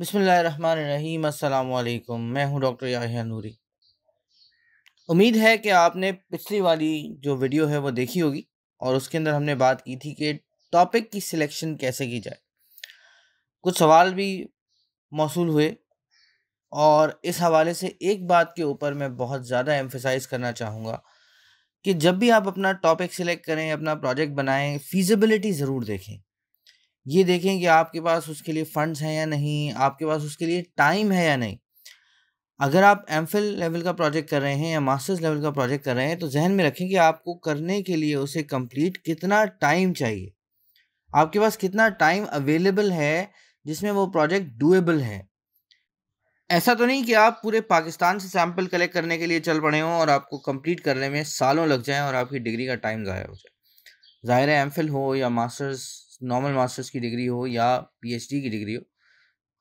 बसमीम अल्लाम मैं हूं डॉक्टर याहिया नूरी उम्मीद है कि आपने पिछली वाली जो वीडियो है वो देखी होगी और उसके अंदर हमने बात की थी कि टॉपिक की सिलेक्शन कैसे की जाए कुछ सवाल भी मौसू हुए और इस हवाले से एक बात के ऊपर मैं बहुत ज़्यादा एम्फिसाइज़ करना चाहूँगा कि जब भी आप अपना टॉपिक सिलेक्ट करें अपना प्रोजेक्ट बनाएं फीजिबिलिटी ज़रूर देखें ये देखें कि आपके पास उसके लिए फंड्स हैं या नहीं आपके पास उसके लिए टाइम है या नहीं अगर आप एम लेवल का प्रोजेक्ट कर रहे हैं या मास्टर्स लेवल का प्रोजेक्ट कर रहे हैं तो जहन में रखें कि आपको करने के लिए उसे कंप्लीट कितना टाइम चाहिए आपके पास कितना टाइम अवेलेबल है जिसमें वो प्रोजेक्ट डूएबल है ऐसा तो नहीं कि आप पूरे पाकिस्तान से सैंपल कलेक्ट करने के लिए चल पड़े हों और आपको कंप्लीट करने में सालों लग जाएं और आपकी डिग्री का टाइम ज़ाया हो जाए ज़ाहिर है एम हो या मास्टर्स नॉर्मल मास्टर्स की डिग्री हो या पीएचडी की डिग्री हो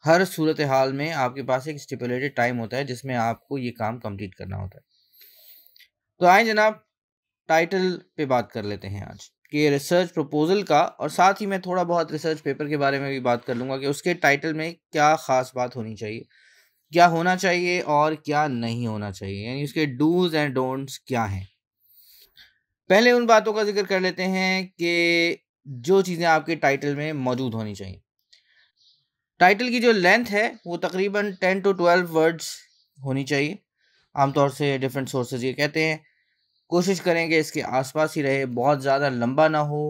हर सूरत हाल में आपके पास एक स्टिपुलेटेड टाइम होता है जिसमें आपको ये काम कंप्लीट करना होता है तो आए जनाब टाइटल पे बात कर लेते हैं आज कि रिसर्च प्रपोजल का और साथ ही मैं थोड़ा बहुत रिसर्च पेपर के बारे में भी बात कर लूँगा कि उसके टाइटल में क्या ख़ास बात होनी चाहिए क्या होना चाहिए और क्या नहीं होना चाहिए यानी उसके डूज एंड डोंट्स क्या हैं पहले उन बातों का जिक्र कर लेते हैं कि जो चीज़ें आपके टाइटल में मौजूद होनी चाहिए टाइटल की जो लेंथ है वो तकरीबन टेन टू ट्वेल्व वर्ड्स होनी चाहिए आमतौर से डिफरेंट सोर्सेज ये कहते हैं कोशिश करें कि इसके आसपास ही रहे बहुत ज़्यादा लंबा ना हो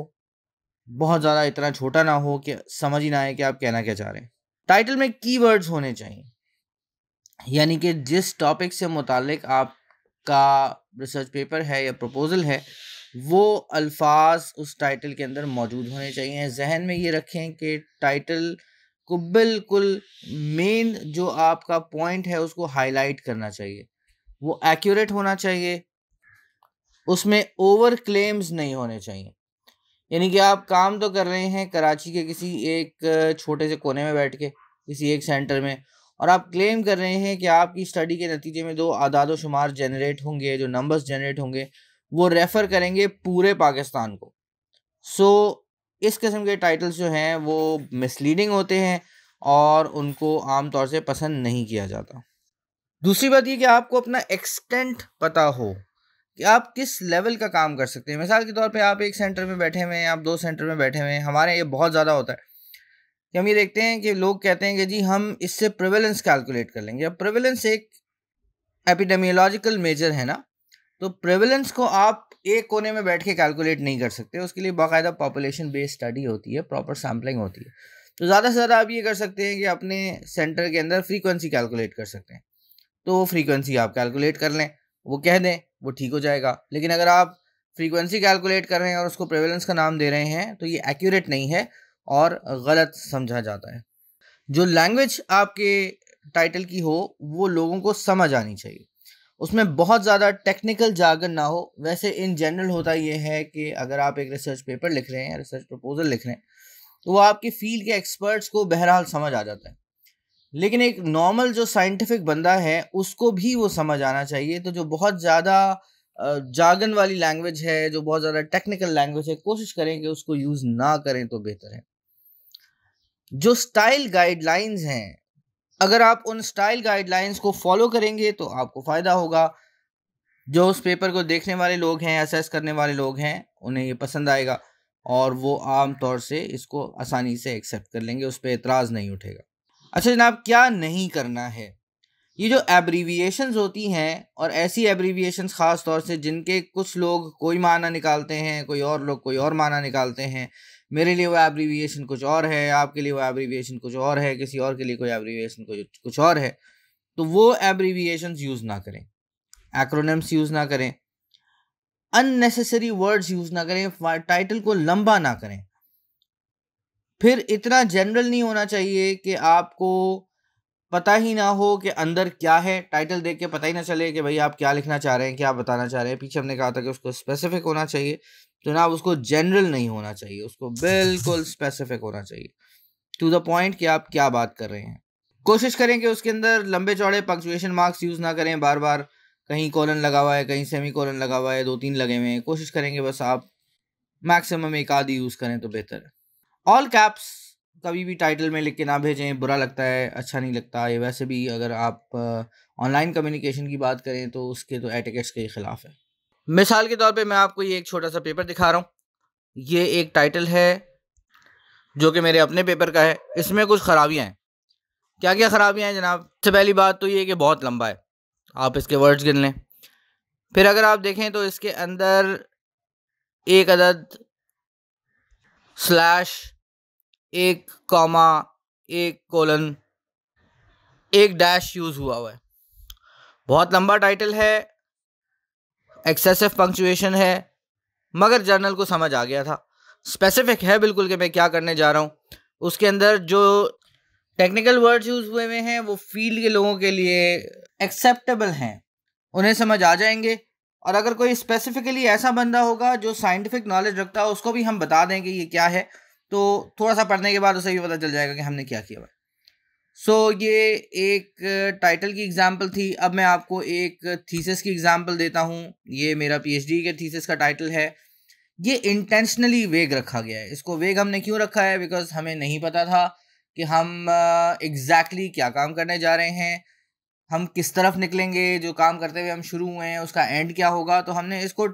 बहुत ज़्यादा इतना छोटा ना हो कि समझ ही ना आए कि आप कहना क्या चाह रहे हैं टाइटल में वर्ड्स होने चाहिए यानी कि जिस टॉपिक से मुतल आपका रिसर्च पेपर है या प्रपोजल है वो अल्फाज उस टाइटल के अंदर मौजूद होने चाहिए जहन में ये रखें कि टाइटल को बिल्कुल मेन जो आपका पॉइंट है उसको हाईलाइट करना चाहिए वो एक्यूरेट होना चाहिए उसमें ओवर क्लेम्स नहीं होने चाहिए यानी कि आप काम तो कर रहे हैं कराची के किसी एक छोटे से कोने में बैठ के किसी एक सेंटर में और आप क्लेम कर रहे हैं कि आपकी स्टडी के नतीजे में दो आदाद शुमार जनरेट होंगे जो नंबर्स जनरेट होंगे वो रेफ़र करेंगे पूरे पाकिस्तान को सो so, इस किस्म के टाइटल्स जो हैं वो मिसलीडिंग होते हैं और उनको आम तौर से पसंद नहीं किया जाता दूसरी बात ये कि आपको अपना एक्सटेंट पता हो कि आप किस लेवल का काम कर सकते हैं मिसाल के तौर पे आप एक सेंटर में बैठे हुए हैं आप दो सेंटर में बैठे हुए हैं हमारे ये बहुत ज़्यादा होता है कि हम ये देखते हैं कि लोग कहते हैं कि जी हम इससे प्रिवेलेंस कैलकुलेट कर लेंगे अब प्रिवेलेंस एक एपिडेमियोलॉजिकल मेजर है ना तो प्रेवलेंस को आप एक कोने में बैठ के कैलकुलेट नहीं कर सकते उसके लिए बाकायदा पॉपुलेशन बेस्ड स्टडी होती है प्रॉपर सैम्पलिंग होती है तो ज़्यादा से ज़्यादा आप ये कर सकते हैं कि अपने सेंटर के अंदर फ्रीक्वेंसी कैलकुलेट कर सकते हैं तो वो फ्रीक्वेंसी आप कैलकुलेट कर लें वो कह दें वो ठीक हो जाएगा लेकिन अगर आप फ्रीक्वेंसी कैलकुलेट कर रहे हैं और उसको प्रेवलेंस का नाम दे रहे हैं तो ये एक्यूरेट नहीं है और गलत समझा जाता है जो लैंग्वेज आपके टाइटल की हो वो लोगों को समझ आनी चाहिए उसमें बहुत ज़्यादा टेक्निकल जागर ना हो वैसे इन जनरल होता ये है कि अगर आप एक रिसर्च पेपर लिख रहे हैं रिसर्च प्रपोजल लिख रहे हैं तो वो आपकी फील्ड के एक्सपर्ट्स को बहरहाल समझ आ जाता है लेकिन एक नॉर्मल जो साइंटिफिक बंदा है उसको भी वो समझ आना चाहिए तो जो बहुत ज़्यादा जागन वाली लैंग्वेज है जो बहुत ज़्यादा टेक्निकल लैंग्वेज है कोशिश करें कि उसको यूज़ ना करें तो बेहतर है जो स्टाइल गाइडलाइंस हैं अगर आप उन स्टाइल गाइडलाइंस को फॉलो करेंगे तो आपको फ़ायदा होगा जो उस पेपर को देखने वाले लोग हैं असेस करने वाले लोग हैं उन्हें ये पसंद आएगा और वो आम तौर से इसको आसानी से एक्सेप्ट कर लेंगे उस पर एतराज़ नहीं उठेगा अच्छा जनाब क्या नहीं करना है ये जो एब्रीविएशन होती हैं और ऐसी एब्रीविएशन ख़ास तौर से जिनके कुछ लोग कोई माना निकालते हैं कोई और लोग कोई और माना निकालते हैं मेरे लिए वो एब्रीविएशन कुछ और है आपके लिए वो एब्रीविएशन कुछ और है किसी और के लिए कोई एब्रीविएशन कुछ कुछ और है तो वो एब्रीविएशन यूज़ ना करें एक्रोनम्स यूज़ ना करें अननेसेसरी वर्ड्स यूज़ ना करें टाइटल को लंबा ना करें फिर इतना जनरल नहीं होना चाहिए कि आपको पता ही ना हो कि अंदर क्या है टाइटल देख के पता ही ना चले कि भाई आप क्या लिखना चाह रहे हैं क्या बताना चाह रहे हैं पीछे हमने कहा था कि उसको स्पेसिफिक होना चाहिए जनाब तो उसको जनरल नहीं होना चाहिए उसको बिल्कुल स्पेसिफिक होना चाहिए टू द पॉइंट कि आप क्या बात कर रहे हैं कोशिश करें कि उसके अंदर लंबे चौड़े पंक्चुएशन मार्क्स यूज़ ना करें बार बार कहीं कॉलन लगा हुआ है कहीं सेमी कॉलन लगा हुआ है दो तीन लगे हुए हैं कोशिश करेंगे बस आप मैक्सिमम एक आधी यूज़ करें तो बेहतर है ऑल कैप्स कभी भी टाइटल में लिख के ना भेजें बुरा लगता है अच्छा नहीं लगता ये वैसे भी अगर आप ऑनलाइन uh, कम्युनिकेशन की बात करें तो उसके तो एटिकेट्स के खिलाफ है मिसाल के तौर पे मैं आपको ये एक छोटा सा पेपर दिखा रहा हूँ ये एक टाइटल है जो कि मेरे अपने पेपर का है इसमें कुछ ख़राबियाँ हैं क्या क्या ख़राबियाँ हैं जनाब सबसे पहली बात तो ये कि बहुत लंबा है आप इसके वर्ड्स गिन लें फिर अगर आप देखें तो इसके अंदर एक अदद स्लैश एक कॉमा एक कोलन एक डैश यूज़ हुआ हुआ है बहुत लंबा टाइटल है एक्सेसिव पंक्चुएशन है मगर जर्नल को समझ आ गया था स्पेसिफिक है बिल्कुल कि मैं क्या करने जा रहा हूँ उसके अंदर जो टेक्निकल वर्ड्स यूज़ हुए हुए हैं वो फील्ड के लोगों के लिए एक्सेप्टेबल हैं उन्हें समझ आ जाएंगे और अगर कोई स्पेसिफिकली ऐसा बंदा होगा जो साइंटिफिक नॉलेज रखता है उसको भी हम बता दें कि ये क्या है तो थोड़ा सा पढ़ने के बाद उसे भी पता चल जाएगा कि हमने क्या किया सो so, ये एक टाइटल uh, की एग्ज़ाम्पल थी अब मैं आपको एक थीसिस की एग्ज़ाम्पल देता हूँ ये मेरा पीएचडी के थीसिस का टाइटल है ये इंटेंशनली वेग रखा गया है इसको वेग हमने क्यों रखा है बिकॉज हमें नहीं पता था कि हम एग्जैक्टली uh, exactly क्या काम करने जा रहे हैं हम किस तरफ निकलेंगे जो काम करते हुए हम शुरू हुए हैं उसका एंड क्या होगा तो हमने इसको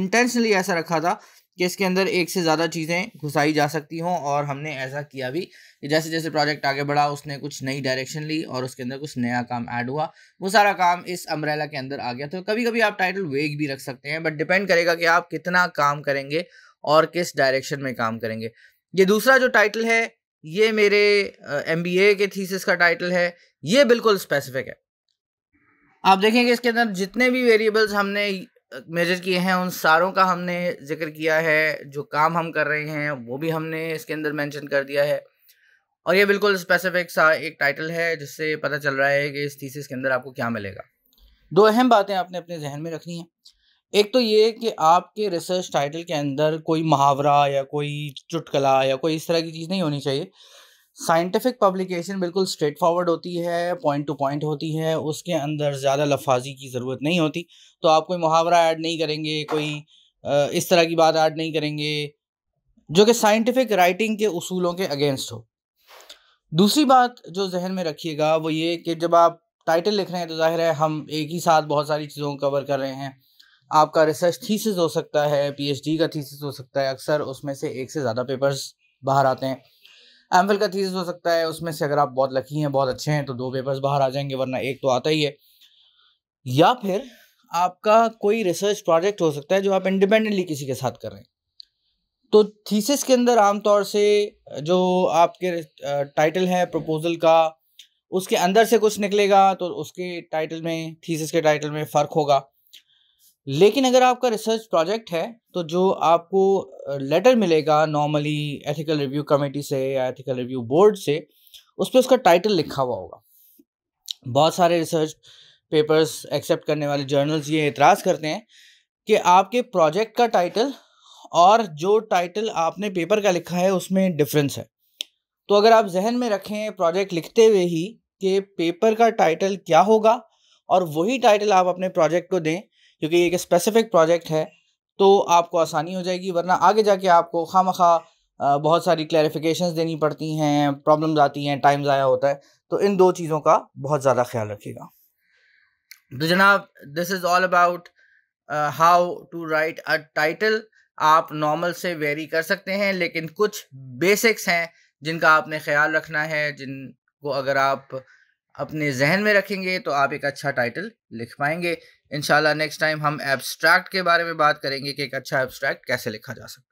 इंटेंशनली ऐसा रखा था कि इसके अंदर एक से ज़्यादा चीज़ें घुसाई जा सकती हों और हमने ऐसा किया भी कि जैसे जैसे प्रोजेक्ट आगे बढ़ा उसने कुछ नई डायरेक्शन ली और उसके अंदर कुछ नया काम ऐड हुआ वो सारा काम इस अम्ब्रेला के अंदर आ गया तो कभी कभी आप टाइटल वेग भी रख सकते हैं बट डिपेंड करेगा कि आप कितना काम करेंगे और किस डायरेक्शन में काम करेंगे ये दूसरा जो टाइटल है ये मेरे एम uh, के थीसिस का टाइटल है ये बिल्कुल स्पेसिफिक है आप देखेंगे इसके अंदर जितने भी वेरिएबल्स हमने मेजर किए हैं उन सारों का हमने जिक्र किया है जो काम हम कर रहे हैं वो भी हमने इसके अंदर मेंशन कर दिया है और ये बिल्कुल स्पेसिफिक सा एक टाइटल है जिससे पता चल रहा है कि इस थीसिस के अंदर आपको क्या मिलेगा दो अहम बातें आपने अपने जहन में रखनी है एक तो ये कि आपके रिसर्च टाइटल के अंदर कोई मुहावरा या कोई चुटकला या कोई इस तरह की चीज़ नहीं होनी चाहिए साइंटिफिक पब्लिकेशन बिल्कुल स्ट्रेट फॉरवर्ड होती है पॉइंट टू पॉइंट होती है उसके अंदर ज़्यादा लफाजी की ज़रूरत नहीं होती तो आप कोई मुहावरा ऐड नहीं करेंगे कोई इस तरह की बात ऐड नहीं करेंगे जो कि साइंटिफिक राइटिंग के उसूलों के अगेंस्ट हो दूसरी बात जो जहन में रखिएगा वो ये कि जब आप टाइटल लिख रहे हैं तो जाहिर है हम एक ही साथ बहुत सारी चीज़ों को कवर कर रहे हैं आपका रिसर्च थीसिस हो सकता है पीएचडी का थीसिस हो सकता है अक्सर उसमें से एक से ज़्यादा पेपर्स बाहर आते हैं एम का थीसिस हो सकता है उसमें से अगर आप बहुत लकी हैं बहुत अच्छे हैं तो दो पेपर्स बाहर आ जाएंगे वरना एक तो आता ही है या फिर आपका कोई रिसर्च प्रोजेक्ट हो सकता है जो आप इंडिपेंडेंटली किसी के साथ कर रहे हैं तो थीसिस के अंदर आमतौर से जो आपके टाइटल है प्रपोजल का उसके अंदर से कुछ निकलेगा तो उसके टाइटल में थीसिस के टाइटल में फ़र्क होगा लेकिन अगर आपका रिसर्च प्रोजेक्ट है तो जो आपको लेटर मिलेगा नॉर्मली एथिकल रिव्यू कमेटी से या एथिकल रिव्यू बोर्ड से उस पर उसका टाइटल लिखा हुआ होगा बहुत सारे रिसर्च पेपर्स एक्सेप्ट करने वाले जर्नल्स ये एतराज़ करते हैं कि आपके प्रोजेक्ट का टाइटल और जो टाइटल आपने पेपर का लिखा है उसमें डिफरेंस है तो अगर आप जहन में रखें प्रोजेक्ट लिखते हुए ही कि पेपर का टाइटल क्या होगा और वही टाइटल आप अपने प्रोजेक्ट को दें क्योंकि एक स्पेसिफिक प्रोजेक्ट है तो आपको आसानी हो जाएगी वरना आगे जाके आपको खाम खा बहुत सारी क्लैरिफिकेशन देनी पड़ती हैं प्रॉब्लम्स आती हैं टाइम ज़ाया होता है तो इन दो चीज़ों का बहुत ज़्यादा ख्याल रखिएगा तो जनाब this is all about how to write a title आप नॉर्मल से वेरी कर सकते हैं लेकिन कुछ बेसिक्स हैं जिनका आपने ख्याल रखना है जिनको अगर आप अपने जहन में रखेंगे तो आप एक अच्छा टाइटल लिख पाएंगे इनशाला नेक्स्ट टाइम हम एब्स्ट्रैक्ट के बारे में बात करेंगे कि एक अच्छा एब्स्ट्रैक्ट कैसे लिखा जा सकता है